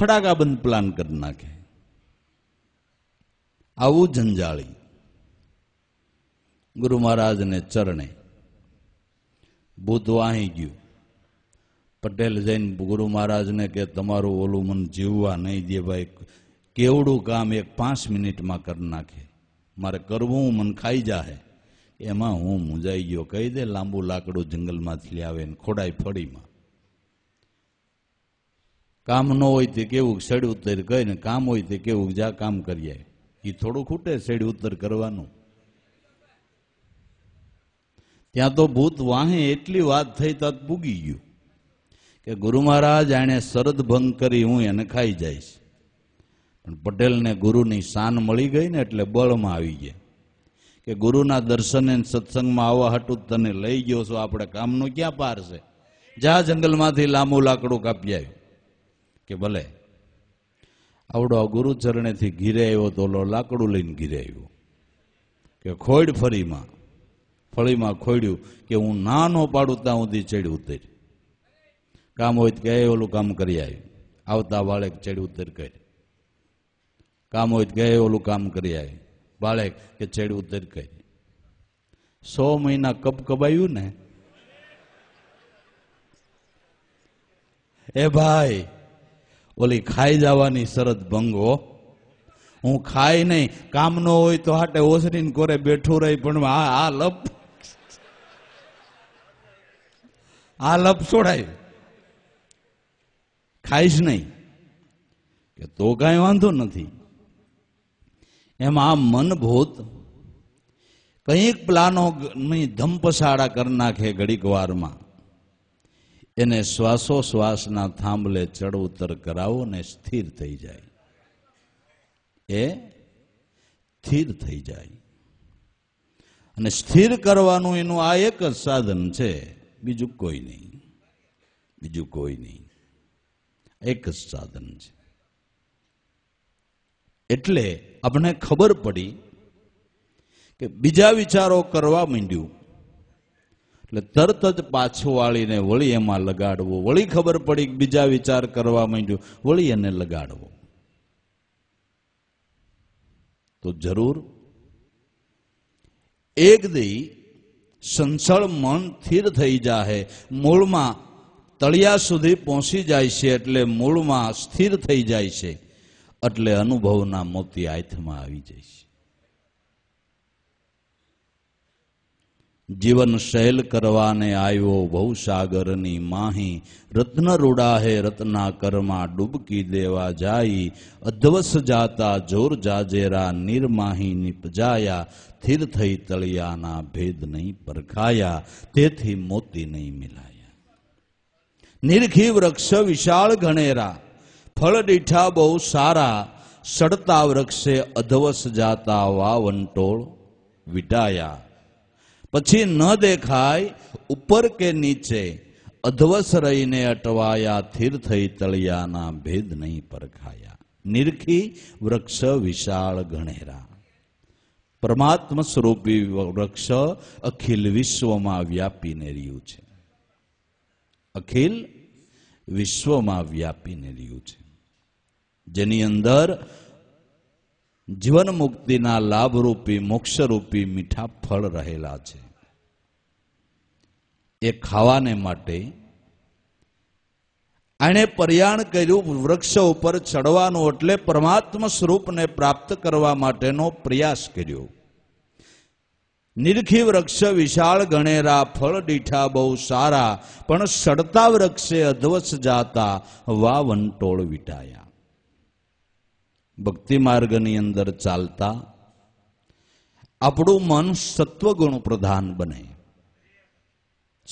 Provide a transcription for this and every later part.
ફડાકાબંધ plan કરી નાખે આવું જંજાળી ગુરુ મહારાજને ચરણે બુદ્ધ વાહી ગયું પટેલ જઈને ગુરુ મહારાજને કે તમારું ઓલું મન જીવવા નહીં દે ભાઈ કેવડું કામ એક પાંચ મિનિટમાં કરી નાખે મારે કરવું મન ખાઈ જાહે એમાં હું મૂંઝાઈ ગયો કહી દે લાંબુ લાકડું જંગલમાંથી આવે ને ખોડાઈ ફળીમાં કામ ન હોય તે કેવું શેડ ઉત્તર કહે ને કામ હોય તે કેવું જા કામ કરીએ એ થોડું ખૂટે શેડ ઉત્તર કરવાનું ત્યાં તો ભૂત વાહે એટલી વાત થઈ તત પૂગી ગયું કે ગુરુ મહારાજ એણે શરદ ભંગ કરી હું એને ખાઈ જઈશ પણ પટેલને ગુરુની શાન મળી ગઈ ને એટલે બળમાં આવી ગયા કે ગુરુના દર્શને સત્સંગમાં આવા હટું તને લઈ ગયો છો આપણે કામનું ક્યાં પાર છે જા જંગલમાંથી લાંબુ લાકડું કાપી આવ્યું કે ભલે આવડો આ ગુરુચરણેથી ઘીરે આવ્યો તો ઓલો લાકડું લઈને ઘીરે આવ્યો કે ખોડ ફરીમાં ફળીમાં ખોડ્યું કે હું નાનો પાડું ત્યાં સુધી ચડી ઉતરી કામ હોય કે ઓલું કામ કરી આવ્યું આવતા બાળક ચડી ઉતર કરી કામ હોય તો ગયે ઓલું કામ કરી આવ્યું બાળક કે ચડી ઉતર કરી સો મહિના કપ કપાયું ને એ ભાઈ ઓલી ખાઈ જવાની શરત ભંગો હું ખાઈ નહીં કામ નો હોય તો હાટે ઓસરીને કોરે બેઠું રહી પણ આ આ લપ આ લપ છોડાય ખાઈશ નહીં કે તો કાંઈ વાંધો નથી એમ આ મનભૂત કંઈક પ્લાનો ધમપસાડા કરી નાખે ઘડીક વારમાં એને શ્વાસો શ્વાસના થાંભલે ચડ ઉતર કરાવો ને સ્થિર થઈ જાય એ સ્થિર થઈ જાય અને સ્થિર કરવાનું એનું આ એક જ સાધન છે બીજું કોઈ નહીં બીજું કોઈ નહીં એક જ સાધન છે એટલે આપણે ખબર પડી કે બીજા વિચારો કરવા માંડ્યું એટલે તરત જ પાછું વાળીને વળી એમાં લગાડવો વળી ખબર પડી બીજા વિચાર કરવા માંડ્યો વળી એને લગાડવો તો જરૂર એક દી સંસળ મન સ્થિર થઈ જાહે મૂળમાં તળિયા સુધી પહોંચી જાય છે એટલે મૂળમાં સ્થિર થઈ જાય છે એટલે અનુભવના મોતી આથમાં આવી જાય છે જીવન શૈલ કરવાને આવ્યો ભવસાગરની માહી રત્ન રૂડાહે રત્ના કરમાં ડૂબકી દેવા જાઈ અધવસ જાતા જોર જાજેરા નિર્માહી નિપજાયા સ્થિર થઈ તળિયાના ભેદ નહીં પરખાયા તેથી મોતી નહીં મિલાયા નિર્ખી વૃક્ષ વિશાળ ગણેરા ફળ દીઠા બહુ સારા સડતા વૃક્ષે અધવસ જાતા વાવંટોળ વિટાયા પછી ન દેખાય ઉપર કે નીચે અધવસ રહીને અટવાયા થીર થઈ તળિયાના ભેદ નહીં પરખાયા નિરખી વૃક્ષ વિશાળ ગણેરા પરમાત્મ સ્વરૂપી વૃક્ષ અખિલ વિશ્વમાં વ્યાપીને રહ્યું છે અખિલ વિશ્વમાં વ્યાપીને રહ્યું છે જેની અંદર જીવન મુક્તિના લાભરૂપી મોક્ષરૂપી મીઠા ફળ રહેલા છે એ ખાવાને માટે એણે પર્યાણ કર્યું વૃક્ષ ઉપર ચડવાનું એટલે પરમાત્મ સ્વરૂપને પ્રાપ્ત કરવા માટેનો પ્રયાસ કર્યો નિરખી વૃક્ષ વિશાળ ગણેરા ફળ દીઠા બહુ સારા પણ સડતા વૃક્ષે અધવસ જાતા વાવંટોળ વિટાયા ભક્તિ માર્ગની અંદર ચાલતા આપણું મન સત્વગુણ પ્રધાન બને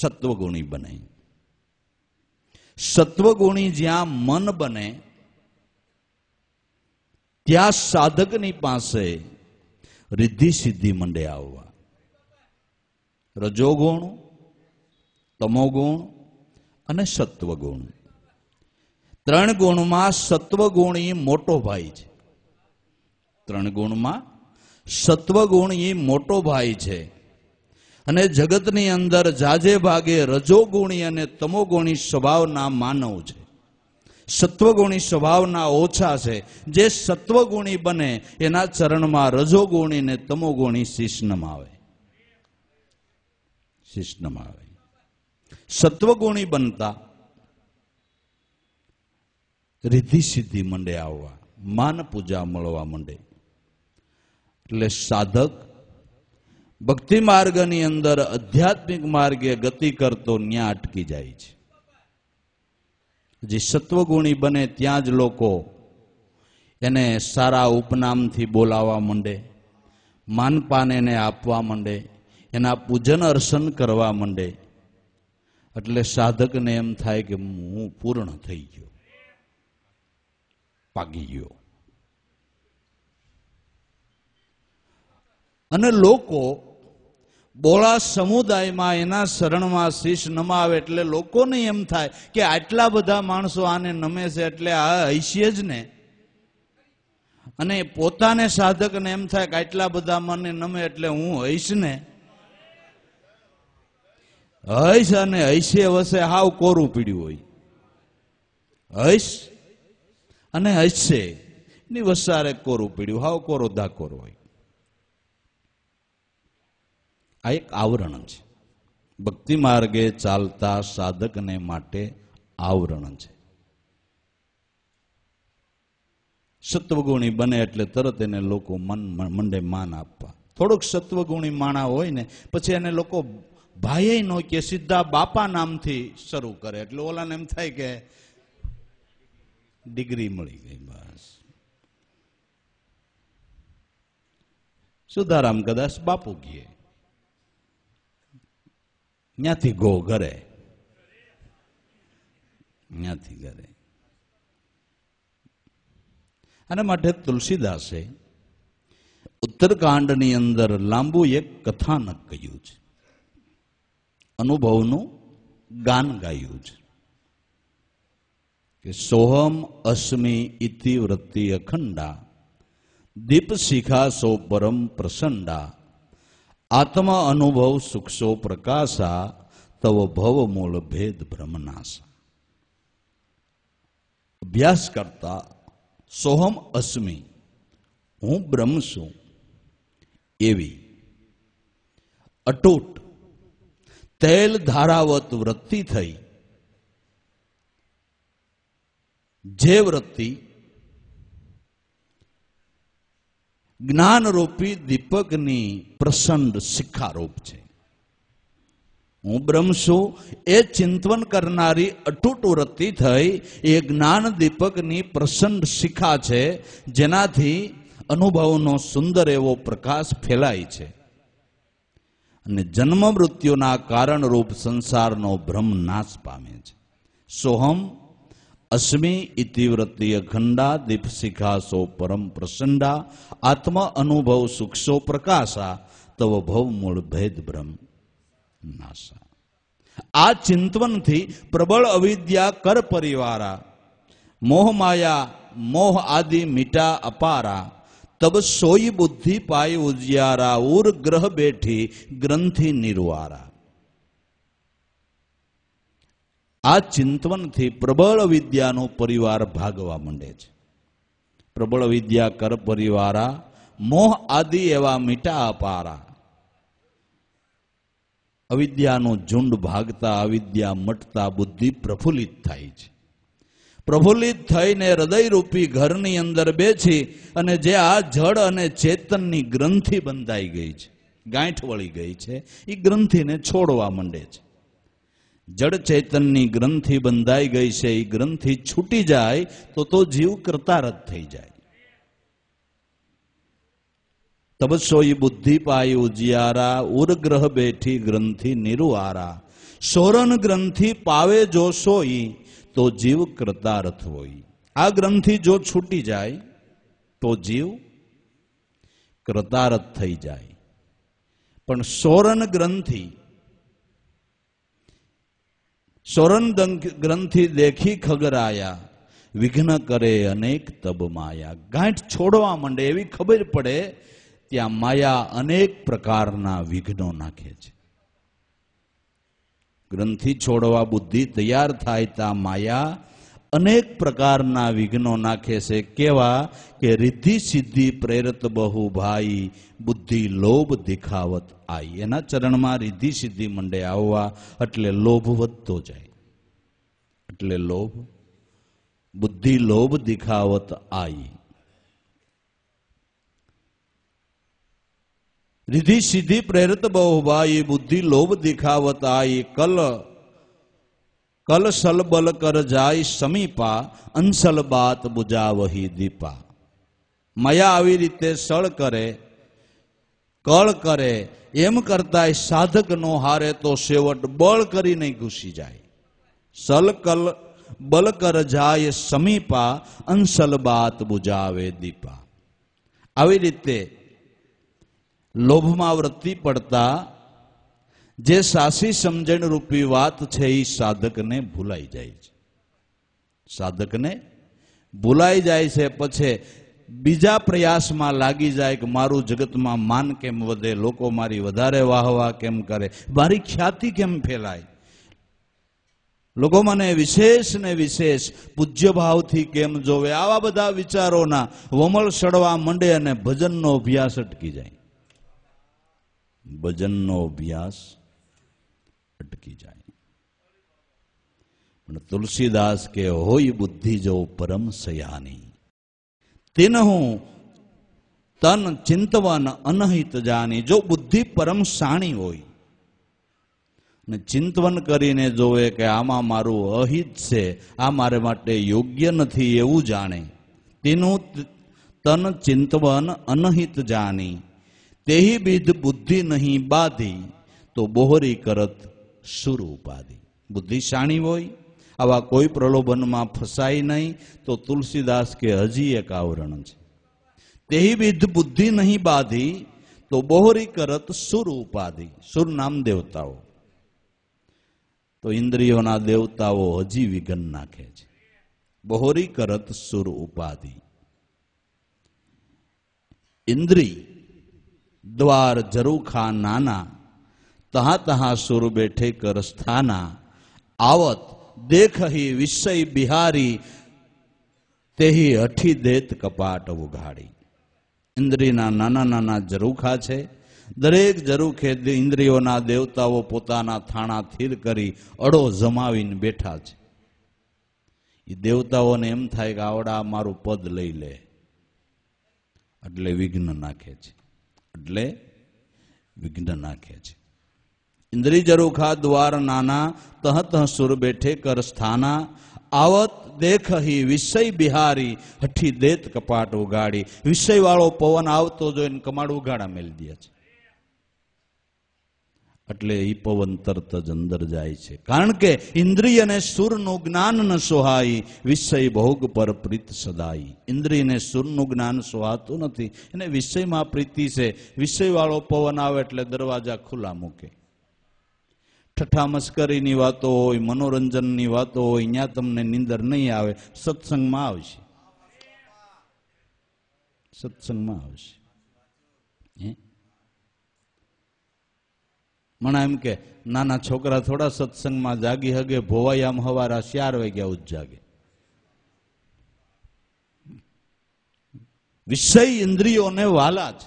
સત્વગુણી બને સત્વગુણી જ્યાં મન બને ત્યાં સાધકની પાસે રિદ્ધિ સિદ્ધિ મંડે આવવા રજોગુણ તમોગુણ અને સત્વગુણ ત્રણ ગુણમાં સત્વગુણી મોટો ભાઈ છે ત્રણ ગુણમાં સત્વગુણ એ મોટો ભાઈ છે અને જગતની અંદર જાજે ભાગે રજોગુણી અને તમોગુણી સ્વભાવના માનવ છે સત્વગુણી સ્વભાવના ઓછા છે જે સત્વગુણી બને એના ચરણમાં રજોગુણી ને તમોગુણી શિષ્ણમાં આવે શિષ્ણમાં આવે સત્વગુણી બનતા રિદ્ધિ સિદ્ધિ મંડે આવવા માન પૂજા મળવા મંડે એટલે સાધક ભક્તિ માર્ગની અંદર આધ્યાત્મિક માર્ગે ગતિ કરતો ન્યા અટકી જાય છે જે સત્વગુણી બને ત્યાં જ લોકો એને સારા ઉપનામથી બોલાવા માંડે માનપાન એને આપવા માંડે એના પૂજન અર્ચન કરવા માંડે એટલે સાધકને એમ થાય કે હું પૂર્ણ થઈ ગયો પાગી ગયો અને લોકો બોળા સમુદાયમાં એના શરણમાં શીશ નમાવે એટલે લોકોને એમ થાય કે આટલા બધા માણસો આને નમે છે એટલે આ હૈષ્ય જ ને અને પોતાને સાધકને એમ થાય કે આટલા બધા મને નમે એટલે હું હૈશ ને હૈશ અને હૈષ્ય વસે હાવ કોરું પીડ્યું હોય હૈશ અને હૈષ્ય ની વસારે કોરું પીડ્યું હાવ કોરો ધાકોર હોય આ એક આવરણ છે ભક્તિ માર્ગે ચાલતા સાધકને માટે આવરણ છે સત્વગુણી બને એટલે તરત એને લોકો મન મંડે માન આપવા થોડુંક સત્વગુણી માણા હોય ને પછી એને લોકો ભાઈ નો કે સીધા બાપા નામથી શરૂ કરે એટલે ઓલાને એમ થાય કે ડિગ્રી મળી ગઈ બસ સુધારામ કદાચ બાપુ કીએ ત્યાંથી ગો ઘરે ત્યાંથી ઘરે અને માટે તુલસીદાસે ઉત્તરકાંડની અંદર લાંબુ એક કથાનક કહ્યું છે અનુભવનું ગાન ગાયું છે કે સોહમ અસ્મી ઇતિ વૃત્તિ અખંડા દીપશિખા સો પરમ પ્રસંડા આત્મા અનુભવ સુખસો પ્રકાશા તવ ભવ મૂળ ભેદ ભ્રમનાશા અભ્યાસ કરતા સોહમ અસ્મી હું બ્રહ્મ છું એવી અટૂટ તેલ ધારાવત વૃત્તિ થઈ જે વૃત્તિ જ્ઞાનરૂપી દીપકની પ્રસંડ શિખારૂપ છે હું બ્રહ્મ છું એ ચિંતન કરનારી અટૂટ વૃત્તિ થઈ એ જ્ઞાન દીપકની પ્રસન્ન શિખા છે જેનાથી અનુભવનો સુંદર એવો પ્રકાશ ફેલાય છે અને જન્મ મૃત્યુના કારણરૂપ સંસારનો ભ્રમ નાશ પામે છે સોહમ અસ્મી ઇતિવ્રતીય ખંડા દીપશિખાસો પરમ પ્રસંડા આત્મ અનુભવ સુખસો પ્રકાશા તવ ભવ મૂળ ભેદ બ્રહ્મ નાશા આ ચિંતવનથી પ્રબળ અવિદ્યા કર પરિવારા મોહ માયા મોહ આદિ મીટા અપારા તબ સોઈ બુદ્ધિ પાય ઉજિયારા ઉર ગ્રહ બેઠી ગ્રંથિ નિર્વારા આ ચિંતવનથી પ્રબળ વિદ્યાનો પરિવાર ભાગવા માંડે છે પ્રબળ વિદ્યા કર પરિવારા મોહ આદિ એવા મીઠા અપારા અવિદ્યાનો ઝુંડ ભાગતા અવિદ્યા મટતા બુદ્ધિ પ્રફુલ્લિત થાય છે પ્રફુલ્લિત થઈને હૃદયરૂપી ઘરની અંદર બેસી અને જે આ જળ અને ચેતનની ગ્રંથિ બંધાઈ ગઈ છે ગાંઠ વળી ગઈ છે એ ગ્રંથિને છોડવા માંડે છે જડ ચેતનની ગ્રંથિ બંધાઈ ગઈ છે એ ગ્રંથિ છૂટી જાય તો તો જીવ કરતારત થઈ જાય તબસોઈ બુદ્ધિ પાયુ ઉજિયારા ઉરગ્રહ બેઠી ગ્રંથિ નિરુઆરા સોરન ગ્રંથિ પાવે જો સોઈ તો જીવ કૃતાર્થ હોય આ ગ્રંથિ જો છૂટી જાય તો જીવ કરતારથ થઈ જાય પણ સોરન ગ્રંથિ સોરન ગ્રંથિ દેખી ખગરાયા વિઘ્ન કરે અનેક તબ માયા ગાંઠ છોડવા માંડે એવી ખબર પડે ત્યાં માયા અનેક પ્રકારના વિઘ્નો નાખે છે ગ્રંથિ છોડવા બુદ્ધિ તૈયાર થાય ત્યાં માયા અનેક પ્રકારના વિઘનો નાખે છે કેવા કે ઋદ્ધિ સિદ્ધિ પ્રેરત બહુ ભાઈ બુદ્ધિ લોભ દેખાવત આય એના ચરણમાં ઋદ્ધિ સિદ્ધિ મંડે આવવા એટલે લોભ વદ્તો જાય એટલે લોભ બુદ્ધિ લોભ દેખાવત આય ઋદ્ધિ સિદ્ધિ પ્રેરત બહુ ભાઈ બુદ્ધિ લોભ દેખાવત આય કલ કલ સલબલ કર જાય સમીપા અંસલ બાત બુજાવહી દીપા મયા આવી રીતે સળ કરે કળ કરે એમ કરતા સાધક નો હારે તો સેવટ બળ કરીને ઘૂસી જાય સલ કલ બલ કર જાય સમીપા અંસલ બાત બુજાવે દીપા આવી રીતે લોભમાં વૃત્તિ પડતા જે સાસી સમજણ રૂપી વાત છે એ સાધકને ભૂલાઈ જાય છે સાધકને ભૂલાઈ જાય છે પછી બીજા પ્રયાસમાં લાગી જાય કે મારું જગતમાં માન કેમ વધે લોકો મારી વધારે વાહવા કેમ કરે મારી ખ્યાતિ કેમ ફેલાય લોકો મને વિશેષ ને વિશેષ પૂજ્ય ભાવથી કેમ જોવે આવા બધા વિચારોના વમળ સડવા મંડે અને ભજનનો અભ્યાસ અટકી જાય ભજનનો અભ્યાસ અટકી જાય પણ તુલસીદાસ કે હોય બુદ્ધિ જો પરમ સયાની તેન હું તન ચિંતવન અનહિત જાની જો બુદ્ધિ પરમ સાણી હોય ને ચિંતવન કરીને જોવે કે આમાં મારું અહિત છે આ મારે માટે યોગ્ય નથી એવું જાણે તેનું તન ચિંતવન અનહિત જાની તેહી વિધ બુદ્ધિ નહીં બાધી તો બોહરી કરત સુર ઉપાધિ બુદ્ધિશાળી હોય આવા કોઈ પ્રલોભનમાં ફસાય નહીં તો તુલસીદાસ કે હજી એક આવરણ છે તે વિધ બુદ્ધિ નહીં બાધી તો બહોરી કરત સુર ઉપાધિ સુર નામ દેવતાઓ તો ઇન્દ્રિયોના દેવતાઓ હજી વિઘન નાખે છે બહોરી કરત સુર ઉપાધિ ઇન્દ્રી દ્વાર જરૂખા નાના તહા તહા સુર બેઠે કર સ્થાના આવત દેખહી વિષય બિહારી તેહી હઠી દેત કપાટ ઉઘાડી ઇન્દ્રિયના નાના નાના જરૂખા છે દરેક જરૂખે ઇન્દ્રિયોના દેવતાઓ પોતાના થાણા થીર કરી અડો જમાવીને બેઠા છે એ દેવતાઓને એમ થાય કે આવડા મારું પદ લઈ લે એટલે વિઘ્ન નાખે છે એટલે વિઘ્ન નાખે છે इंद्रिजरु खा द्वार नाना तह तह सुर बैठे कर स्थाना આવત દેખહી વિષય બિહારી હઠી દેત કપાટ ઉગાડી વિષય વાળો પવન આવતો જોઈને કમાડ ઉગાડા મેલી દે છે એટલે એ પવન તરત જ અંદર જાય છે કારણ કે ઇન્દ્રિય અને સુરનું જ્ઞાન ન સોહાય વિષય ભોગ પર પ્રીત સદાય ઇન્દ્રિય અને સુરનું જ્ઞાન સોહાતું નથી એને વિષયમાં પ્રીતિ છે વિષયવાળો પવન આવે એટલે દરવાજા ખુલ્લા મૂકે ઠઠ્ઠા મસ્કરીની વાતો હોય મનોરંજનની વાતો હોય ત્યાં તમને નીંદર નહીં આવે સત્સંગમાં આવશે સત્સંગમાં આવશે મને એમ કે નાના છોકરા થોડા સત્સંગમાં જાગી હગે ભોવાઈ આમ હવારા ચાર વાગ્યા ઉજ જાગે વિષય ઇન્દ્રિયોને વાલા છે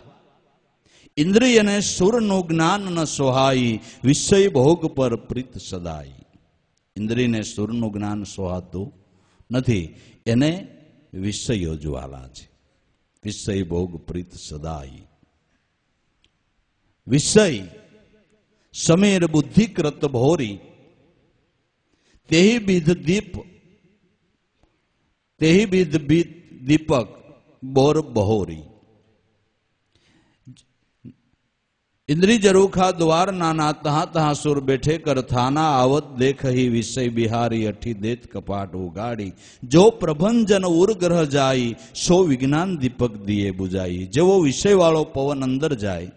ઇન્દ્રિયને સુરનું જ્ઞાન ન સોહાઈ વિષય ભોગ પર પ્રીત સદાય ઇન્દ્રિયને સુરનું જ્ઞાન સોહાતું નથી એને વિષયો જ્વાલા છે વિષય ભોગ પ્રીત સદાય વિષય સમીર બુદ્ધિકૃત ભોરી તેહી બીધ દીપ તેહી બીધ દીપક બોર બહોરી ઇન્દ્રી જરૂખા દ્વાર નાના તહા તહા સુર બેઠે થાના આવત દેખહી વિષય બિહારી અઠી દેત કપાટ ઉગાડી જો પ્રભંજન ઉર્ગ્રહ જાય સો વિજ્ઞાન દીપક દિયે બુજાઈ જેવો વિષયવાળો પવન અંદર જાય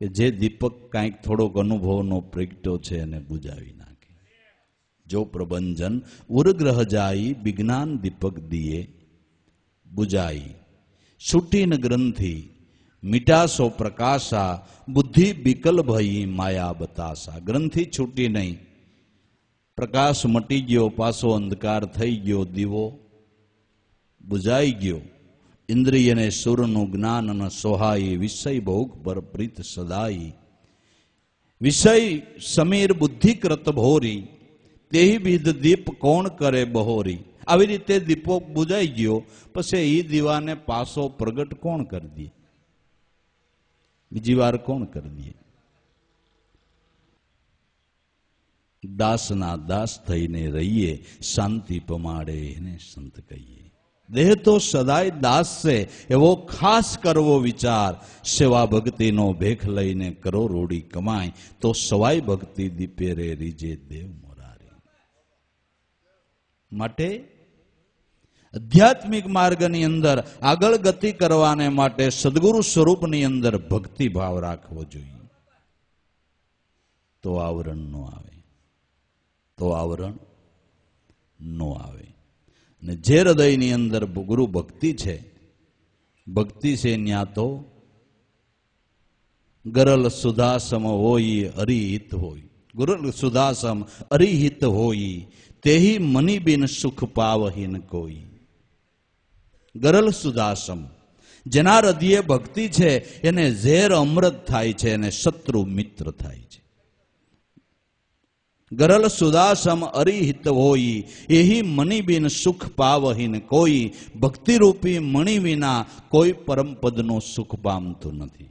કે જે દીપક કાંઈક થોડોક અનુભવનો પ્રગટો છે એને બુજાવી નાખે જો પ્રબંજન ઉર્ગ્રહ જાય વિજ્ઞાન દીપક દિયે બુજાઈ છૂટીન ગ્રંથિ मिटा सो प्रकाशा बुद्धि बिकल भई माया बतासा ग्रंथि छूटी नहीं प्रकाश मटी गयो पासो अंधकार थी गो दीवो बुझाई गो इंद्रिय ने सुर नु ज्ञान न सोहाई विषय भोग पर प्रीत सदाई विषय समीर बुद्धि कृत भोरी ते विद दीप कोण करे बहोरी आ रीते दीपो बुझाई गयो पे ई दीवा ने पासो प्रगट कोण कर दिए બીજી વાર કોણ કરવી દાસના દાસ થઈને રહીએ શાંતિ પમાડે એને સંત કહીએ દેહ તો સદાય દાસ છે એવો ખાસ કરવો વિચાર સેવા ભક્તિનો ભેખ લઈને કરો રોડી કમાય તો સવાય ભક્તિ દીપે રે રીજે દેવ મોરારી માટે આધ્યાત્મિક માર્ગની અંદર આગળ ગતિ કરવાને માટે સદગુરુ સ્વરૂપની અંદર ભક્તિ ભાવ રાખવો જોઈએ તો આવરણ ન આવે તો આવરણ ન આવે ને જે હૃદયની અંદર ગુરુ ભક્તિ છે ભક્તિ છે ત્યાં તો ગરલ સુધાસમ હોય અરિહિત હોય ગુરલ સુધાસમ અરિહિત હોય તેહી મની બિન સુખ પાવહીન કોઈ ગરલ સુદાસમ જેના હૃદયે ભક્તિ છે એને ઝેર અમૃત થાય છે અને શત્રુ મિત્ર થાય છે ગરલ સુદાસમ અરિહિત હોઈ એહી મણી બિન સુખ પાવહીન કોઈ ભક્તિરૂપી મણી વિના કોઈ પરમપદનું સુખ પામતું નથી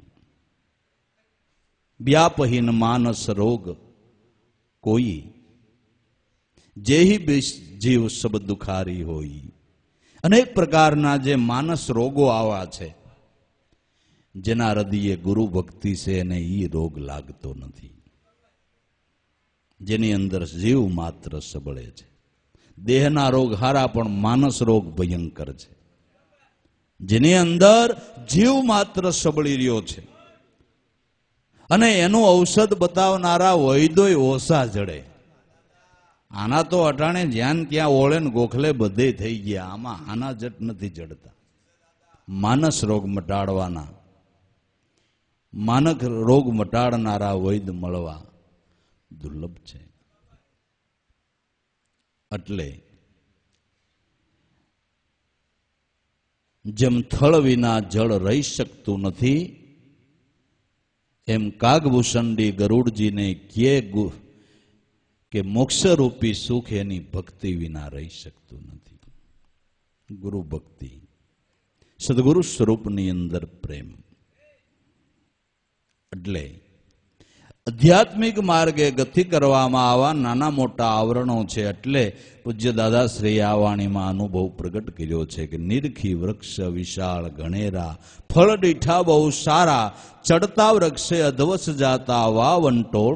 વ્યાપહીન માનસ રોગ કોઈ જેહી જીવ સબ દુખારી હોય અનેક પ્રકારના જે માનસ રોગો આવા છે જેના હૃદયે ગુરુ ભક્તિ છે અને એ રોગ લાગતો નથી જેની અંદર જીવ માત્ર સબળે છે દેહના રોગ હારા પણ માનસ રોગ ભયંકર છે જેની અંદર જીવ માત્ર સબળી રહ્યો છે અને એનું ઔષધ બતાવનારા વૈદોય ઓસા જડે આના તો અટાણે જ્યાં ત્યાં ઓળે ને ગોખલે બધે થઈ ગયા આમાં આના જટ નથી જડતા માનસ રોગ મટાડવાના માનક રોગ મટાડનારા વૈદ મળવા દુર્લભ છે એટલે જેમ થળ વિના જળ રહી શકતું નથી એમ કાગભૂષણડી ગરુડજીને કે કે મોક્ષરૂપી સુખ એની ભક્તિ વિના રહી શકતું નથી ગુરુ ભક્તિ સદગુરુ સ્વરૂપની અંદર પ્રેમ એટલે આધ્યાત્મિક માર્ગે ગતિ કરવામાં આવા નાના મોટા આવરણો છે એટલે પૂજ્ય દાદાશ્રી આવાણીમાં અનુભવ પ્રગટ કર્યો છે કે નિરખી વૃક્ષ વિશાળ ગણેરા ફળ દીઠા બહુ સારા ચડતા વૃક્ષે અધવસ જાતા વાવંટોળ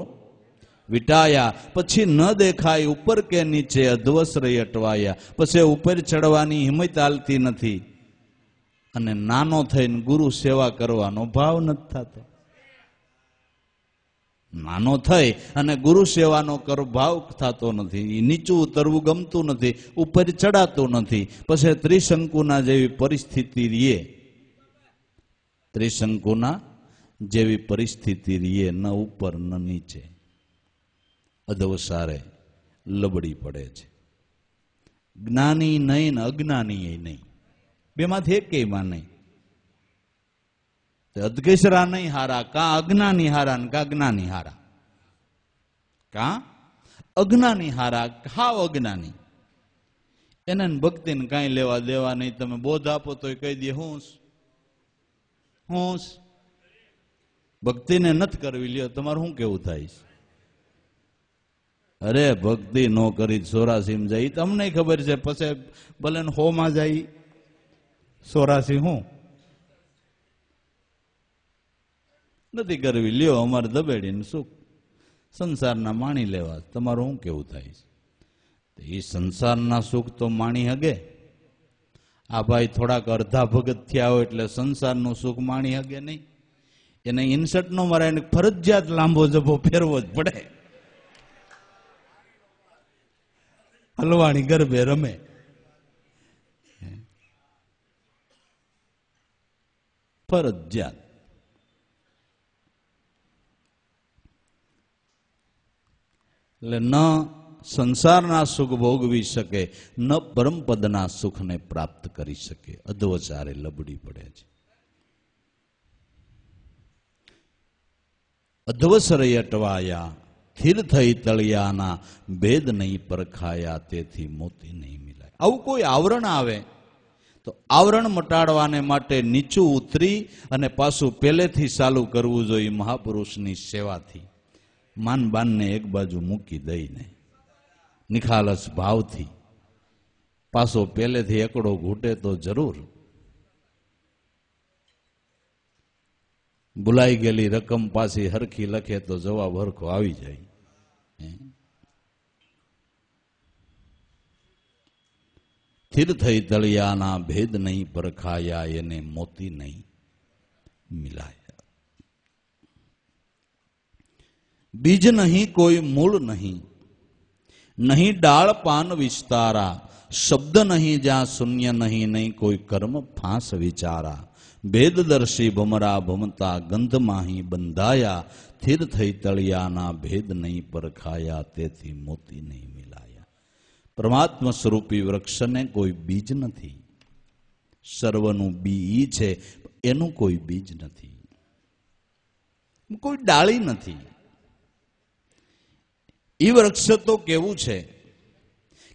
વિટાયા પછી ન દેખાય ઉપર કે નીચે અધ્વસ અટવાયા પછી ઉપર ચડવાની હિંમત હાલતી નથી અને નાનો થઈને ગુરુ સેવા કરવાનો ભાવ નથી થતો નાનો થઈ અને ગુરુ સેવાનો કર ભાવ થતો નથી નીચું ઉતરવું ગમતું નથી ઉપર ચડાતું નથી પછી ત્રિશંકુના જેવી પરિસ્થિતિ રીએ ત્રિશંકુના જેવી પરિસ્થિતિ રીએ ન ઉપર ન નીચે અધવસારે લબડી પડે છે જ્ઞાની નહીં ને અજ્ઞાની નહીં બેમાંથી એક કેમાં નહીં અધગેસરા નહીં હારા કા અજ્ઞાની હારા ને કા જ્ઞાની હારા કા અજ્ઞાની હારા હાવ અજ્ઞાની એને ભક્તિને કાંઈ લેવા દેવા નહીં તમે બોધ આપો તો કહી દે હોશ હોશ ભક્તિને નથી કરવી લ્યો તમારું શું કેવું થાય છે અરે ભક્તિ નો કરી સોરાસીમ જાય તમને ખબર છે પછી ભલે હોમાં જાય સોરાસી હું નથી કરવી લ્યો અમારે દબેડીને સુખ સંસારના માણી લેવા તમારું શું કેવું થાય છે એ સંસારના સુખ તો માણી હગે આ ભાઈ થોડાક અડધા ભગત થયા હોય એટલે સંસારનું સુખ માણી હગે નહીં એને ઇન્સર્ટ નો મારે એને ફરજિયાત લાંબો જભો ફેરવો જ પડે ફલવાણી ગરબે રમે ફરજિયાત એટલે ન સંસારના સુખ ભોગવી શકે ન પરમપદના સુખને પ્રાપ્ત કરી શકે અધવચારે લબડી પડે છે અધવસરય અટવાયા સ્થિર થઈ તળિયાના ભેદ નહીં પરખાયા તેથી મોતી નહીં મિલાય આવું કોઈ આવરણ આવે તો આવરણ મટાડવાને માટે નીચું ઉતરી અને પાછું પહેલેથી ચાલુ કરવું જોઈએ મહાપુરુષની સેવાથી માન બાનને એક બાજુ મૂકી દઈને નિખાલસ ભાવથી પાછો પહેલેથી એકડો ઘૂટે તો જરૂર ભૂલાઈ ગયેલી રકમ પાછી હરખી લખે તો જવાબ હરખો આવી જાય तीर्थ इतलिया ना भेद नहीं परखाया इन्हें मोती नहीं मिलाया बीज नहीं कोई मूल नहीं नहीं डाल पान विस्तारा शब्द नहीं जा शून्य नहीं नहीं कोई कर्म फांस विचारा भेद दर्शी भमरा भमता गंध मही बंधाया थिर थी तलिया ना भेद नहीं परखाया तेथी मोती नहीं मिला પરમાત્મા સ્વરૂપી વૃક્ષને કોઈ બીજ નથી સર્વનું બી છે એનું કોઈ બીજ નથી કોઈ ડાળી નથી એ વૃક્ષ તો કેવું છે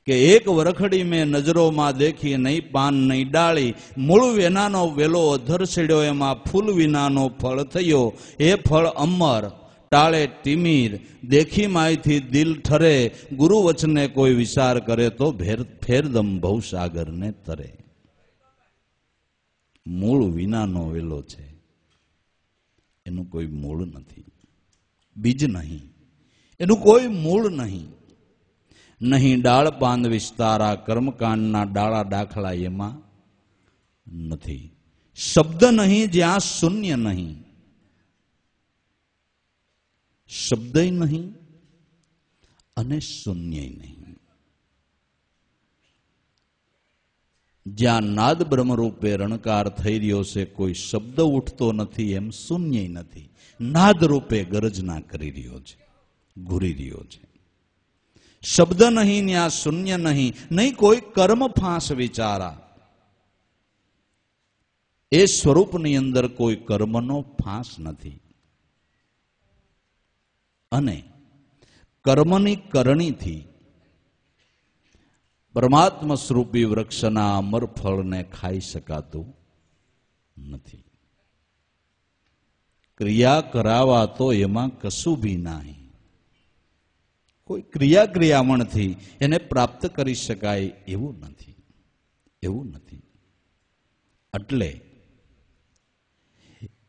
કે એક વરખડી મેં નજરોમાં દેખી નહીં પાન નહીં ડાળી મૂળ વેનાનો વેલો અધર છેડ્યો એમાં ફૂલ વિનાનો ફળ થયો એ ફળ અમર ટાળે ટીમીર દેખી માયથી દિલ ઠરે ગુરુ વચને કોઈ વિચાર કરે તો ભેર ફેરદમ ભવ સાગરને તરે મૂળ વિનાનો વેલો છે એનું કોઈ મૂળ નથી બીજ નહીં એનું કોઈ મૂળ નહીં નહીં ડાળ પાંદ વિસ્તારા કર્મકાંડના ડાળા દાખલા એમાં નથી શબ્દ નહીં જ્યાં શૂન્ય નહીં શબ્દ નહીં અને શૂન્ય નહીં જ્યાં નાદ બ્રહ્મરૂપે રણકાર થઈ રહ્યો છે કોઈ શબ્દ ઉઠતો નથી એમ શૂન્ય નથી નાદ રૂપે ગરજના કરી રહ્યો છે ઘૂરી રહ્યો છે શબ્દ નહીં ત્યાં શૂન્ય નહીં નહીં કોઈ કર્મ ફાંસ વિચારા એ સ્વરૂપની અંદર કોઈ કર્મનો ફાંસ નથી અને કર્મની કરણીથી પરમાત્મા સ્વરૂપી વૃક્ષના અમર ફળને ખાઈ શકાતું નથી ક્રિયા કરાવા તો એમાં કશું બી નહીં કોઈ ક્રિયા ક્રિયામણથી એને પ્રાપ્ત કરી શકાય એવું નથી એવું નથી એટલે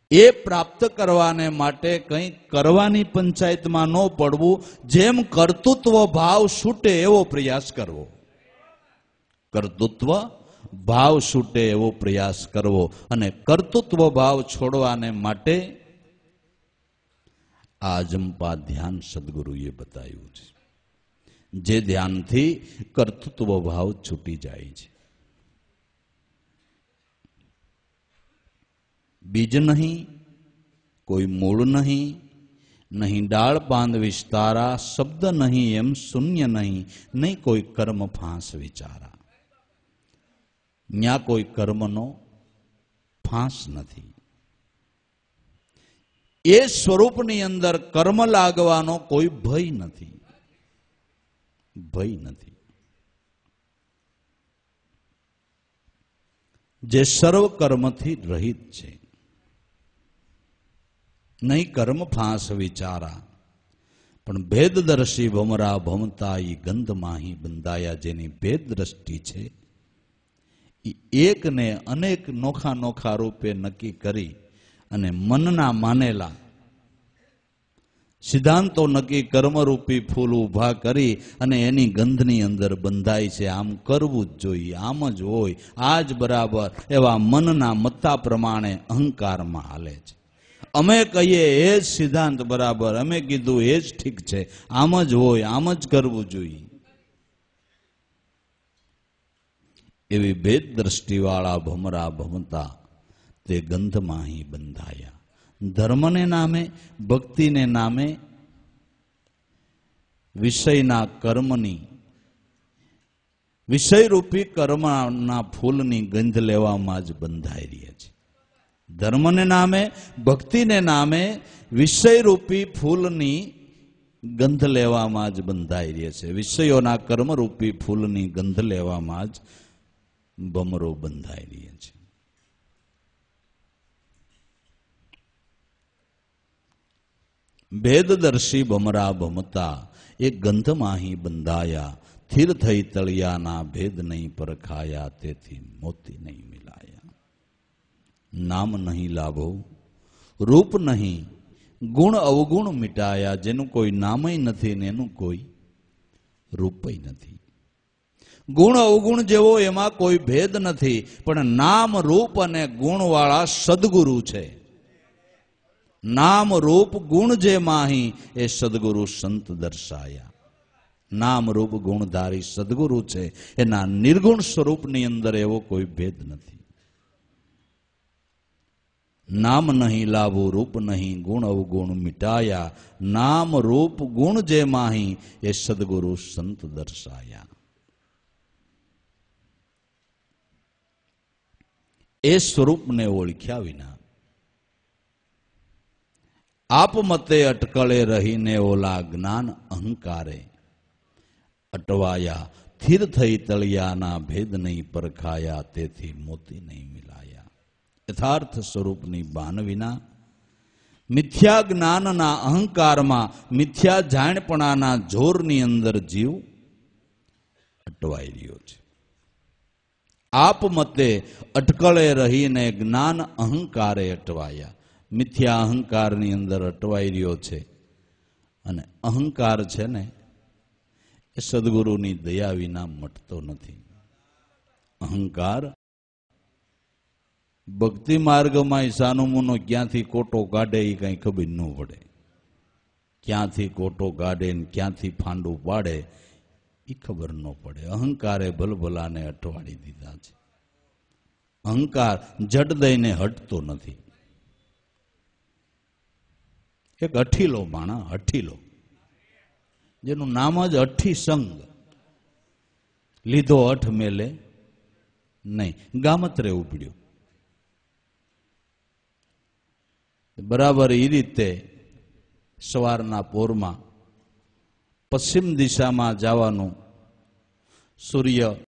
એ પ્રાપ્ત કરવાને માટે કંઈ કરવાની પંચાયતમાં ન પડવું જેમ કર્તૃત્વ ભાવ છૂટે એવો પ્રયાસ કરવો કર્તૃત્વ ભાવ છૂટે એવો પ્રયાસ કરવો અને કર્તૃત્વ ભાવ છોડવાને માટે આજંપા ધ્યાન સદગુરુએ બતાવ્યું છે જે ધ્યાનથી કર્તૃત્વ ભાવ છૂટી જાય છે બીજ નહીં કોઈ મૂળ નહીં નહીં ડાળ પાંદ વિસ્તારા શબ્દ નહીં યમ શૂન્ય નહીં નહીં કોઈ કર્મ ફાંસ વિચારા ન્યા કોઈ કર્મનો ફાંસ નથી એ સ્વરૂપ ની અંદર કર્મ લાગવાનો કોઈ ભય નથી ભય નથી જે સર્વ કર્મ થી રહિત છે નહીં કર્મ ફાંસ વિચારા પણ ભેદદર્શી ભમરા ભમતા એ ગંધમાહી બંધાયા જેની ભેદ દ્રષ્ટિ છે એ એકને અનેક નોખા નોખા રૂપે નક્કી કરી અને મનના માનેલા સિદ્ધાંતો નક્કી કર્મરૂપી ફૂલ ઊભા કરી અને એની ગંધની અંદર બંધાય છે આમ કરવું જ જોઈએ આમ જ હોય આ જ બરાબર એવા મનના મત્તા પ્રમાણે અહંકારમાં હાલે છે અમે કહીએ એ જ સિદ્ધાંત બરાબર અમે કીધું એ જ ઠીક છે આમ જ હોય આમ જ કરવું જોઈએ એવી ભેદ દ્રષ્ટિવાળા ભમરા ભમતા તે ગંધમાં બંધાયા ધર્મને નામે ભક્તિને નામે વિષયના કર્મની વિષયરૂપી કર્મના ફૂલની ગંધ લેવામાં જ બંધાઈ રહ્યા છે ધર્મને નામે ભક્તિને નામે વિષયરૂપી ફૂલની ગંધ લેવામાં જ બંધાઈ રહે છે વિષયોના કર્મરૂપી ફૂલની ગંધ લેવામાં જ બમરો બંધાઈ રહે છે ભેદદર્શી ભમરા બમતા એ ગંધમાહી બંધાયા થિર થઈ તળિયાના ભેદ નહીં પરખાયા તેથી મોતી નહીં મિલે નામ નહીં લાભો રૂપ નહીં ગુણ અવગુણ મિટાયા જેનું કોઈ નામય નથી ને એનું કોઈ રૂપય નથી ગુણ અવગુણ જેવો એમાં કોઈ ભેદ નથી પણ નામ રૂપ અને ગુણવાળા સદગુરુ છે નામ રૂપ ગુણ જે માહી એ સદગુરુ સંત દર્શાયા નામ રૂપ ગુણધારી સદગુરુ છે એના નિર્ગુણ સ્વરૂપની અંદર એવો કોઈ ભેદ નથી नाम नहीं लाभो रूप नहीं गुण अवगुण मिटाया नाम रूप गुण जय माही ये सदगुरु संत दर्शाया ए स्वरूप ने ओख्या विना आप मते अटकले रही ने ओला ज्ञान अहंकार अटवाया थीर थी तलिया भेद नहीं परखाया मोती नहीं मिला યથાર્થ સ્વરૂપની બાન વિના મિથ્યા જ્ઞાનના અહંકારમાં મિથ્યા જાણપણાના જોરની અંદર જીવ અટવાઈ રહ્યો છે આપ મતે અટકળે રહીને જ્ઞાન અહંકારે અટવાયા મિથ્યા અહંકારની અંદર અટવાઈ રહ્યો છે અને અહંકાર છે ને એ સદગુરુની દયા વિના મટતો નથી અહંકાર ભક્તિ માર્ગમાં સાનુમુનો ક્યાંથી કોટો કાઢે એ કંઈ ખબર ન પડે ક્યાંથી કોટો કાઢે ને ક્યાંથી ફાંડું પાડે એ ખબર ન પડે અહંકારે ભલભલાને અટવાડી દીધા છે અહંકાર જડ દઈને હટતો નથી એક અઠીલો માણા અઠીલો જેનું નામ જ અઠી સંગ લીધો અઠ મેલે નહીં ગામત્રે ઉપડ્યું બરાબર એ રીતે સવારના પોરમાં પશ્ચિમ દિશામાં જવાનું સૂર્ય